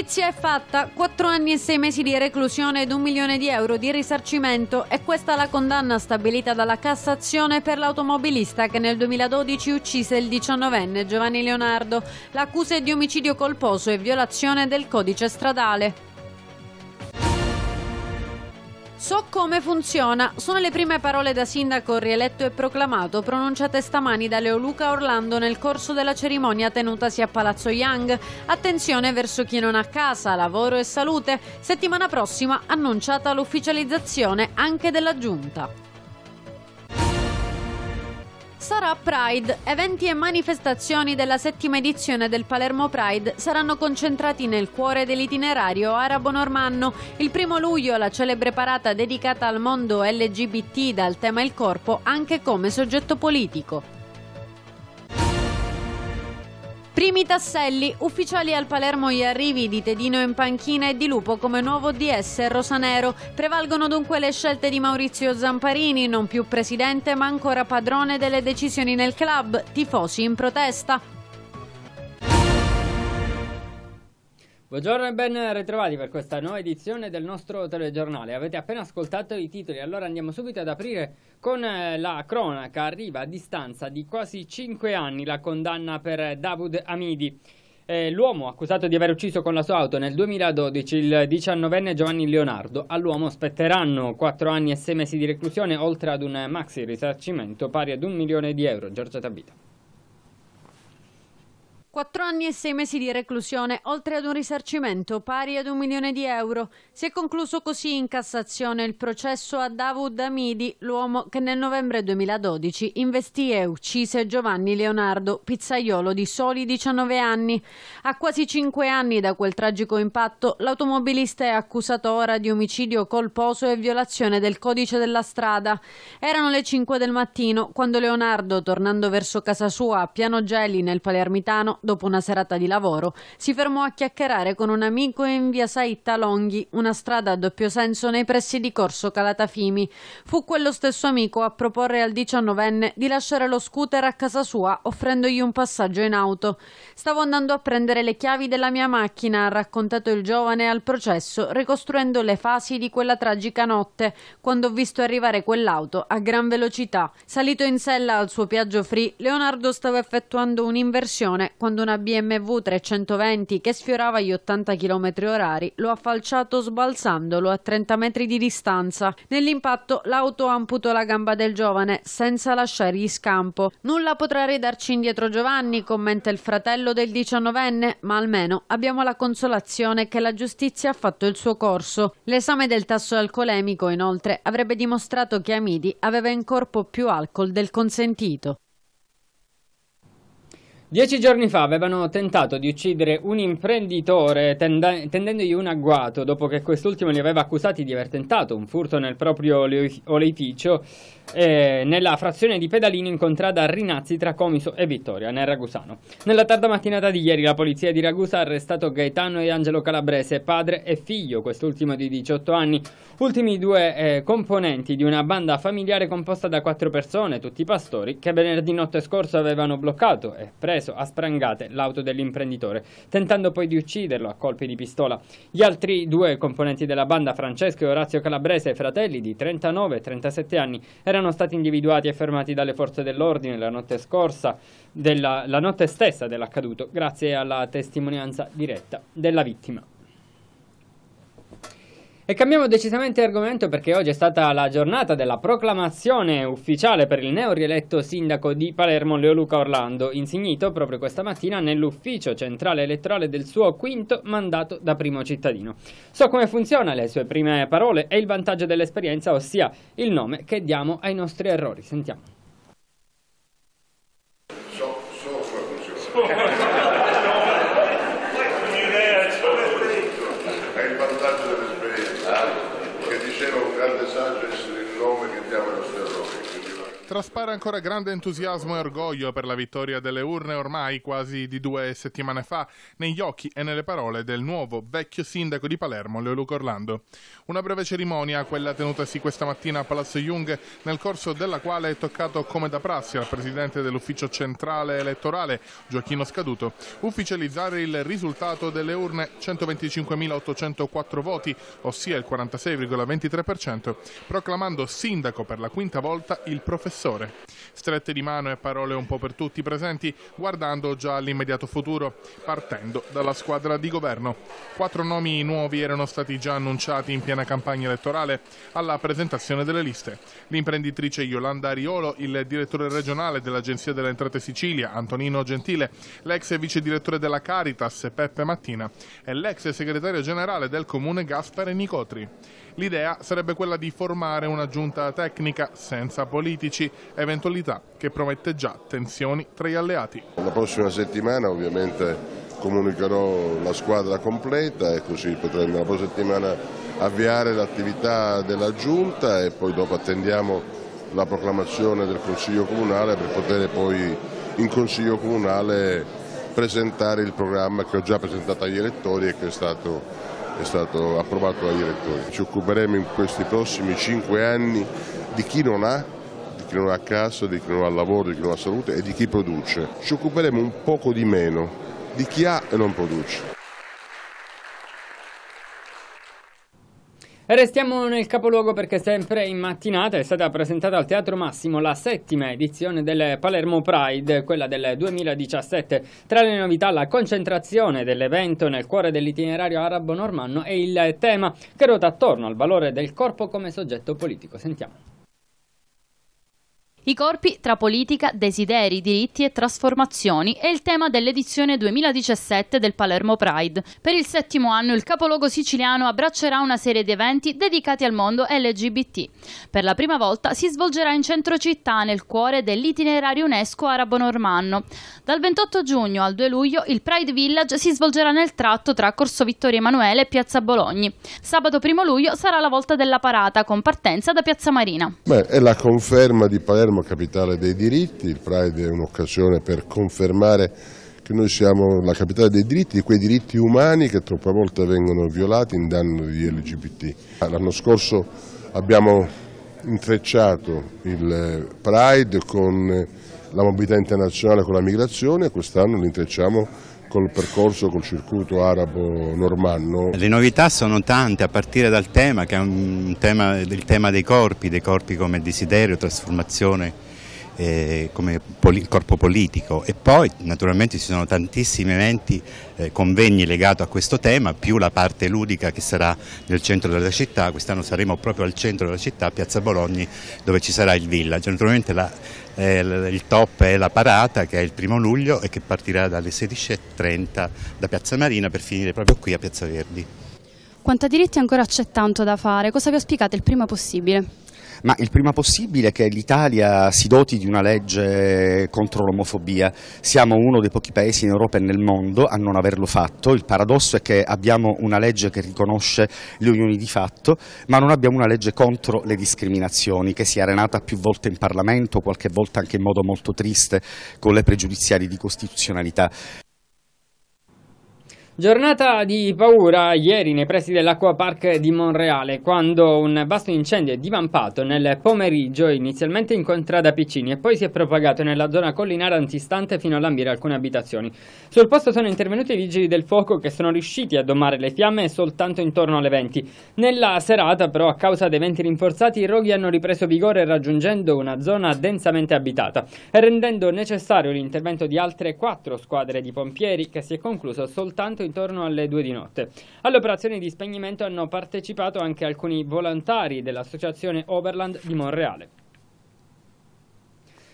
Giustizia è fatta, Quattro anni e sei mesi di reclusione ed un milione di euro di risarcimento È questa la condanna stabilita dalla Cassazione per l'automobilista che nel 2012 uccise il 19enne Giovanni Leonardo. L'accusa è di omicidio colposo e violazione del codice stradale. So come funziona. Sono le prime parole da sindaco rieletto e proclamato pronunciate stamani da Leo Luca Orlando nel corso della cerimonia tenutasi a Palazzo Young. Attenzione verso chi non ha casa, lavoro e salute. Settimana prossima annunciata l'ufficializzazione anche della giunta. Sarà Pride, eventi e manifestazioni della settima edizione del Palermo Pride saranno concentrati nel cuore dell'itinerario arabo-normanno. Il primo luglio la celebre parata dedicata al mondo LGBT dal tema il corpo anche come soggetto politico. Primi tasselli ufficiali al Palermo gli arrivi di Tedino in panchina e di Lupo come nuovo DS Rosanero. Prevalgono dunque le scelte di Maurizio Zamparini, non più presidente ma ancora padrone delle decisioni nel club, tifosi in protesta. Buongiorno e ben ritrovati per questa nuova edizione del nostro telegiornale. Avete appena ascoltato i titoli, allora andiamo subito ad aprire con eh, la cronaca. Arriva a distanza di quasi 5 anni la condanna per Davud Amidi. Eh, l'uomo accusato di aver ucciso con la sua auto nel 2012 il 19enne Giovanni Leonardo. All'uomo spetteranno 4 anni e 6 mesi di reclusione, oltre ad un maxi risarcimento pari ad un milione di euro. Giorgia Tabita. Quattro anni e sei mesi di reclusione, oltre ad un risarcimento pari ad un milione di euro. Si è concluso così in Cassazione il processo a Davud Amidi, l'uomo che nel novembre 2012 investì e uccise Giovanni Leonardo, pizzaiolo di soli 19 anni. A quasi cinque anni da quel tragico impatto, l'automobilista è accusato ora di omicidio colposo e violazione del codice della strada. Erano le cinque del mattino quando Leonardo, tornando verso casa sua a Piano Geli nel Palermitano, dopo una serata di lavoro, si fermò a chiacchierare con un amico in via Saitta Longhi, una strada a doppio senso nei pressi di Corso Calatafimi. Fu quello stesso amico a proporre al diciannovenne di lasciare lo scooter a casa sua offrendogli un passaggio in auto. Stavo andando a prendere le chiavi della mia macchina, ha raccontato il giovane al processo, ricostruendo le fasi di quella tragica notte, quando ho visto arrivare quell'auto a gran velocità. Salito in sella al suo piaggio free, Leonardo stava effettuando un'inversione quando quando una BMW 320 che sfiorava gli 80 km orari lo ha falciato sbalzandolo a 30 metri di distanza. Nell'impatto l'auto ha amputato la gamba del giovane senza lasciargli scampo. Nulla potrà ridarci indietro Giovanni, commenta il fratello del 19enne, ma almeno abbiamo la consolazione che la giustizia ha fatto il suo corso. L'esame del tasso alcolemico inoltre avrebbe dimostrato che Amidi aveva in corpo più alcol del consentito. Dieci giorni fa avevano tentato di uccidere un imprenditore tende tendendogli un agguato dopo che quest'ultimo li aveva accusati di aver tentato un furto nel proprio oleificio eh, nella frazione di Pedalini incontrata a Rinazzi tra Comiso e Vittoria nel Ragusano. Nella tarda mattinata di ieri la polizia di Ragusa ha arrestato Gaetano e Angelo Calabrese, padre e figlio, quest'ultimo di 18 anni, ultimi due eh, componenti di una banda familiare composta da quattro persone, tutti pastori, che venerdì notte scorso avevano bloccato e preso preso a sprangate l'auto dell'imprenditore, tentando poi di ucciderlo a colpi di pistola. Gli altri due componenti della banda, Francesco e Orazio Calabrese, fratelli di 39 e 37 anni, erano stati individuati e fermati dalle forze dell'ordine la notte scorsa, della, la notte stessa dell'accaduto, grazie alla testimonianza diretta della vittima. E cambiamo decisamente argomento perché oggi è stata la giornata della proclamazione ufficiale per il neo rieletto sindaco di Palermo Leo Luca Orlando, insignito proprio questa mattina nell'ufficio centrale elettorale del suo quinto mandato da primo cittadino. So come funziona le sue prime parole e il vantaggio dell'esperienza, ossia il nome che diamo ai nostri errori. Sentiamo. grande saggio è essere il nome che diamo ai nostri errori. Traspare ancora grande entusiasmo e orgoglio per la vittoria delle urne ormai quasi di due settimane fa, negli occhi e nelle parole del nuovo vecchio sindaco di Palermo, Leoluco Orlando. Una breve cerimonia, quella tenutasi questa mattina a Palazzo Jung, nel corso della quale è toccato come da prassi al presidente dell'ufficio centrale elettorale, Gioacchino Scaduto, ufficializzare il risultato delle urne 125.804 voti, ossia il 46,23%, proclamando sindaco per la quinta volta il professore professore. Strette di mano e parole un po' per tutti i presenti, guardando già all'immediato futuro, partendo dalla squadra di governo. Quattro nomi nuovi erano stati già annunciati in piena campagna elettorale alla presentazione delle liste. L'imprenditrice Yolanda Ariolo, il direttore regionale dell'Agenzia delle Entrate Sicilia, Antonino Gentile, l'ex vice direttore della Caritas, Peppe Mattina, e l'ex segretario generale del comune Gaspare Nicotri. L'idea sarebbe quella di formare una giunta tecnica senza politici, eventualità che promette già tensioni tra gli alleati. La prossima settimana ovviamente comunicherò la squadra completa e così potremo la prossima settimana avviare l'attività della giunta e poi dopo attendiamo la proclamazione del Consiglio Comunale per poter poi in Consiglio Comunale presentare il programma che ho già presentato agli elettori e che è stato è stato approvato dai direttori. Ci occuperemo in questi prossimi cinque anni di chi non ha di chi non ha casa, di chi non ha lavoro, di chi non ha salute e di chi produce. Ci occuperemo un poco di meno di chi ha e non produce. Restiamo nel capoluogo perché sempre in mattinata è stata presentata al Teatro Massimo la settima edizione del Palermo Pride, quella del 2017. Tra le novità la concentrazione dell'evento nel cuore dell'itinerario arabo-normanno e il tema che ruota attorno al valore del corpo come soggetto politico. Sentiamo. I corpi tra politica, desideri, diritti e trasformazioni è il tema dell'edizione 2017 del Palermo Pride. Per il settimo anno il capoluogo siciliano abbraccerà una serie di eventi dedicati al mondo LGBT. Per la prima volta si svolgerà in centro città nel cuore dell'itinerario UNESCO arabo-normanno. Dal 28 giugno al 2 luglio il Pride Village si svolgerà nel tratto tra Corso Vittorio Emanuele e Piazza Bologna. Sabato 1 luglio sarà la volta della parata con partenza da Piazza Marina. Beh, è la conferma di Palermo Palermo capitale dei diritti, il Pride è un'occasione per confermare che noi siamo la capitale dei diritti, di quei diritti umani che troppe volte vengono violati in danno di LGBT. L'anno scorso abbiamo intrecciato il Pride con la mobilità internazionale, con la migrazione e quest'anno lo intrecciamo col percorso, col circuito arabo-normanno. Le novità sono tante, a partire dal tema, che è tema, il tema dei corpi, dei corpi come desiderio, trasformazione, eh, come poli, corpo politico e poi naturalmente ci sono tantissimi eventi, eh, convegni legati a questo tema, più la parte ludica che sarà nel centro della città, quest'anno saremo proprio al centro della città, Piazza Bologna, dove ci sarà il villaggio. Naturalmente la, il top è la parata che è il primo luglio e che partirà dalle 16.30 da Piazza Marina per finire proprio qui a Piazza Verdi. Quanto a diritti ancora c'è tanto da fare, cosa vi auspicate il prima possibile? ma il prima possibile che l'Italia si doti di una legge contro l'omofobia. Siamo uno dei pochi paesi in Europa e nel mondo a non averlo fatto. Il paradosso è che abbiamo una legge che riconosce le unioni di fatto, ma non abbiamo una legge contro le discriminazioni, che si è arenata più volte in Parlamento, qualche volta anche in modo molto triste, con le pregiudiziali di costituzionalità. Giornata di paura ieri nei pressi dell'acqua park di Monreale quando un vasto incendio è divampato nel pomeriggio inizialmente in contrada Piccini e poi si è propagato nella zona collinare antistante fino a lambire alcune abitazioni. Sul posto sono intervenuti i vigili del fuoco che sono riusciti a domare le fiamme soltanto intorno alle 20. Nella serata però a causa dei venti rinforzati i roghi hanno ripreso vigore raggiungendo una zona densamente abitata e rendendo necessario l'intervento di altre quattro squadre di pompieri che si è concluso soltanto in intorno alle 2 di notte. Alle operazioni di spegnimento hanno partecipato anche alcuni volontari dell'associazione Overland di Monreale.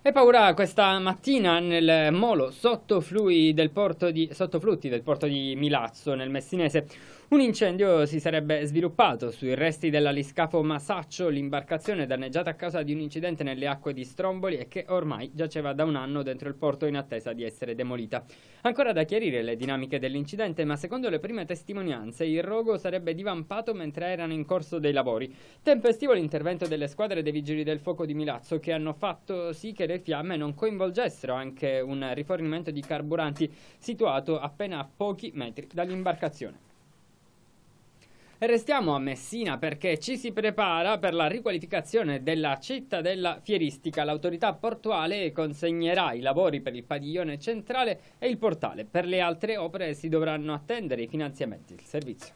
E paura questa mattina nel molo sottoflutti del porto di, Milazzo, nel Messinese. Un incendio si sarebbe sviluppato sui resti dell'aliscafo Masaccio, l'imbarcazione danneggiata a causa di un incidente nelle acque di Stromboli e che ormai giaceva da un anno dentro il porto in attesa di essere demolita. Ancora da chiarire le dinamiche dell'incidente, ma secondo le prime testimonianze il rogo sarebbe divampato mentre erano in corso dei lavori. Tempestivo l'intervento delle squadre dei vigili del fuoco di Milazzo che hanno fatto sì che le fiamme non coinvolgessero anche un rifornimento di carburanti situato appena a pochi metri dall'imbarcazione. Restiamo a Messina perché ci si prepara per la riqualificazione della cittadella fieristica. L'autorità portuale consegnerà i lavori per il padiglione centrale e il portale. Per le altre opere si dovranno attendere i finanziamenti. del servizio.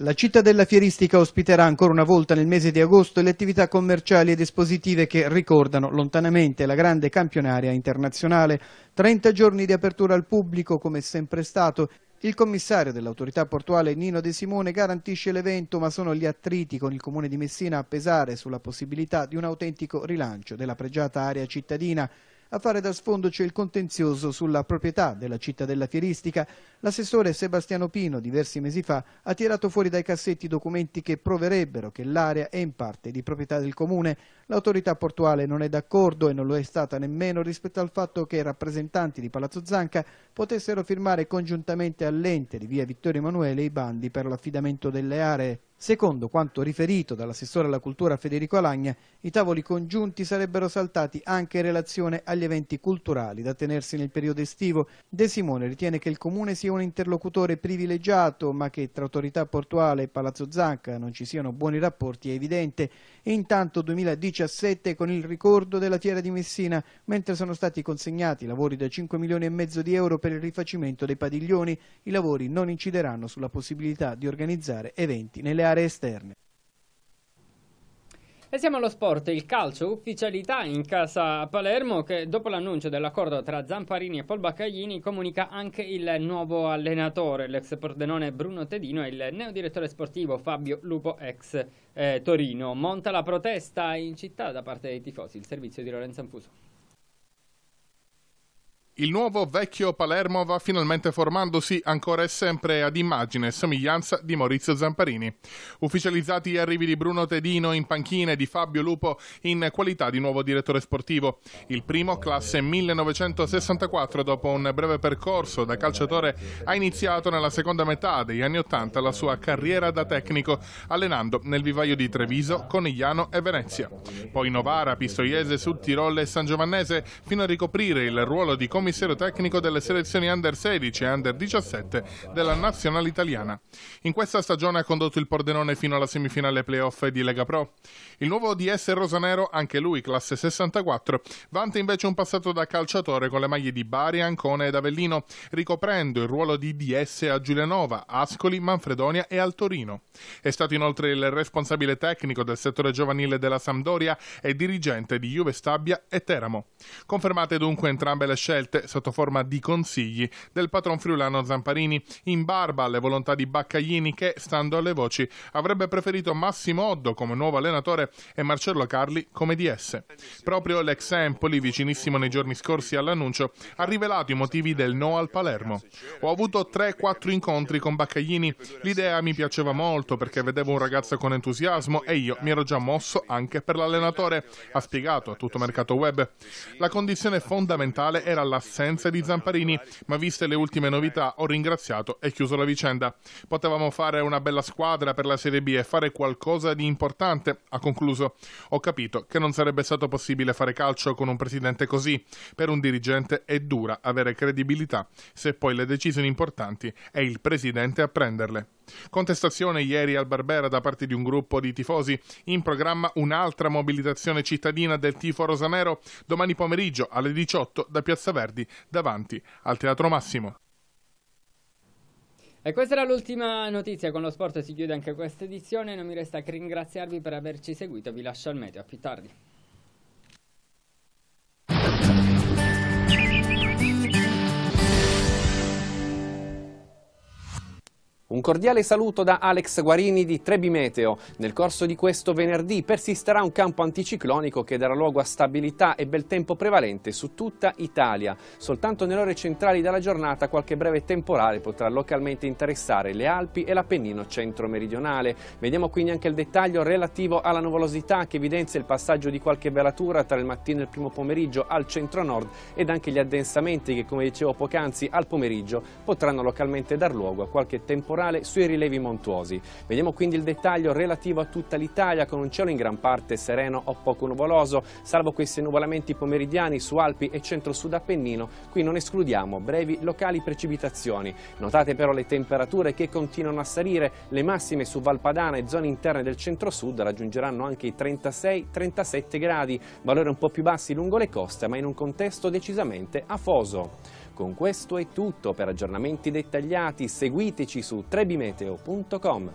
La cittadella fieristica ospiterà ancora una volta nel mese di agosto le attività commerciali ed espositive che ricordano lontanamente la grande campionaria internazionale. 30 giorni di apertura al pubblico, come sempre stato, il commissario dell'autorità portuale Nino De Simone garantisce l'evento ma sono gli attriti con il comune di Messina a pesare sulla possibilità di un autentico rilancio della pregiata area cittadina a fare da sfondo c'è il contenzioso sulla proprietà della cittadella fieristica. L'assessore Sebastiano Pino, diversi mesi fa, ha tirato fuori dai cassetti documenti che proverebbero che l'area è in parte di proprietà del comune. L'autorità portuale non è d'accordo e non lo è stata nemmeno rispetto al fatto che i rappresentanti di Palazzo Zanca potessero firmare congiuntamente all'ente di via Vittorio Emanuele i bandi per l'affidamento delle aree. Secondo quanto riferito dall'assessore alla cultura Federico Alagna, i tavoli congiunti sarebbero saltati anche in relazione agli eventi culturali da tenersi nel periodo estivo. De Simone ritiene che il Comune sia un interlocutore privilegiato, ma che tra autorità portuale e Palazzo Zanca non ci siano buoni rapporti è evidente. Intanto 2017 con il ricordo della Tiera di Messina, mentre sono stati consegnati lavori da 5 milioni e mezzo di euro per il rifacimento dei padiglioni, i lavori non incideranno sulla possibilità di organizzare eventi nelle aree aree esterne. E siamo allo sport, il calcio, ufficialità in casa Palermo che dopo l'annuncio dell'accordo tra Zamparini e Paul Baccaglini comunica anche il nuovo allenatore, l'ex pordenone Bruno Tedino e il neo direttore sportivo Fabio Lupo ex eh, Torino. Monta la protesta in città da parte dei tifosi, il servizio di Lorenzo Anfuso. Il nuovo vecchio Palermo va finalmente formandosi ancora e sempre ad immagine e somiglianza di Maurizio Zamparini. Ufficializzati gli arrivi di Bruno Tedino in panchina e di Fabio Lupo in qualità di nuovo direttore sportivo. Il primo, classe 1964, dopo un breve percorso da calciatore, ha iniziato nella seconda metà degli anni Ottanta la sua carriera da tecnico, allenando nel vivaio di Treviso, Conigliano e Venezia. Poi Novara, Pistoiese, Sud Tirol e San Giovannese, fino a ricoprire il ruolo di commissario commissario tecnico delle selezioni under 16 e under 17 della nazionale italiana. In questa stagione ha condotto il Pordenone fino alla semifinale playoff di Lega Pro. Il nuovo DS Rosanero, anche lui classe 64, vanta invece un passato da calciatore con le maglie di Bari, Ancona ed Avellino, ricoprendo il ruolo di DS a Giulianova, Ascoli, Manfredonia e al Torino. È stato inoltre il responsabile tecnico del settore giovanile della Sampdoria e dirigente di Juve Stabia e Teramo. Confermate dunque entrambe le scelte ricette sotto forma di consigli del patron friulano Zamparini, in barba alle volontà di Baccaglini che, stando alle voci, avrebbe preferito Massimo Oddo come nuovo allenatore e Marcello Carli come DS. Proprio l'ex Empoli, vicinissimo nei giorni scorsi all'annuncio, ha rivelato i motivi del no al Palermo. Ho avuto 3-4 incontri con Baccaglini, l'idea mi piaceva molto perché vedevo un ragazzo con entusiasmo e io mi ero già mosso anche per l'allenatore, ha spiegato a tutto mercato web. La condizione fondamentale era la assenza di Zamparini, ma viste le ultime novità ho ringraziato e chiuso la vicenda. Potevamo fare una bella squadra per la Serie B e fare qualcosa di importante, ha concluso. Ho capito che non sarebbe stato possibile fare calcio con un presidente così. Per un dirigente è dura avere credibilità se poi le decisioni importanti è il presidente a prenderle. Contestazione ieri al Barbera da parte di un gruppo di tifosi. In programma un'altra mobilitazione cittadina del tifo rosanero domani pomeriggio alle 18 da Piazza Verdi davanti al Teatro Massimo. E questa era l'ultima notizia, con lo sport si chiude anche questa edizione, non mi resta che ringraziarvi per averci seguito, vi lascio al meteo, a più tardi. Un cordiale saluto da Alex Guarini di Trebimeteo. Nel corso di questo venerdì persisterà un campo anticiclonico che darà luogo a stabilità e bel tempo prevalente su tutta Italia. Soltanto nelle ore centrali della giornata qualche breve temporale potrà localmente interessare le Alpi e l'Appennino centro-meridionale. Vediamo quindi anche il dettaglio relativo alla nuvolosità che evidenzia il passaggio di qualche velatura tra il mattino e il primo pomeriggio al centro-nord ed anche gli addensamenti che, come dicevo poc'anzi, al pomeriggio potranno localmente dar luogo a qualche temporale centrale sui rilevi montuosi. Vediamo quindi il dettaglio relativo a tutta l'Italia con un cielo in gran parte sereno o poco nuvoloso, salvo questi nuvolamenti pomeridiani su Alpi e centro-sud Appennino, qui non escludiamo brevi locali precipitazioni. Notate però le temperature che continuano a salire, le massime su Valpadana e zone interne del centro-sud raggiungeranno anche i 36-37 gradi, valori un po' più bassi lungo le coste ma in un contesto decisamente afoso. Con questo è tutto, per aggiornamenti dettagliati seguiteci su trebimeteo.com.